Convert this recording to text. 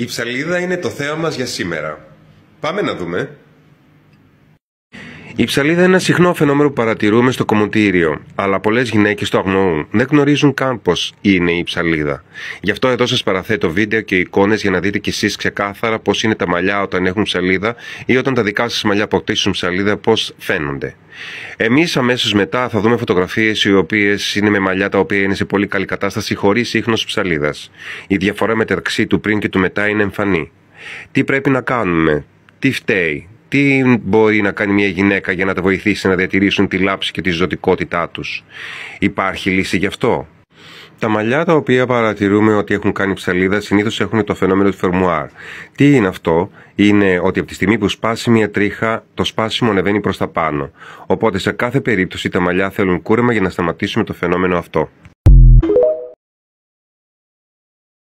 Η ψαλίδα είναι το θέα μας για σήμερα. Πάμε να δούμε. Η ψαλίδα είναι ένα συχνό φαινόμενο που παρατηρούμε στο κομμωτήριο, αλλά πολλές γυναίκες το αγνοούν. Δεν γνωρίζουν καν πώ είναι η ψαλίδα. Γι' αυτό εδώ σας παραθέτω βίντεο και εικόνες για να δείτε κι εσείς ξεκάθαρα πώ είναι τα μαλλιά όταν έχουν ψαλίδα ή όταν τα δικά σας μαλλιά αποκτήσουν ψαλίδα, πώ φαίνονται. Εμείς αμέσως μετά θα δούμε φωτογραφίες οι οποίες είναι με μαλλιά τα οποία είναι σε πολύ καλή κατάσταση χωρίς ίχνος ψαλίδας. Η διαφορά μεταξύ του πριν και του μετά είναι εμφανή. Τι πρέπει να κάνουμε, τι φταίει, τι μπορεί να κάνει μια γυναίκα για να τα βοηθήσει να διατηρήσουν τη λάψη και τη ζωτικότητά τους. Υπάρχει λύση γι' αυτό. Τα μαλλιά τα οποία παρατηρούμε ότι έχουν κάνει ψαλίδα συνήθως έχουν το φαινόμενο του φερμουάρ. Τι είναι αυτό? Είναι ότι από τη στιγμή που σπάσει μια τρίχα, το σπάσιμο ανεβαίνει προς τα πάνω. Οπότε σε κάθε περίπτωση τα μαλλιά θέλουν κούρεμα για να σταματήσουμε το φαινόμενο αυτό.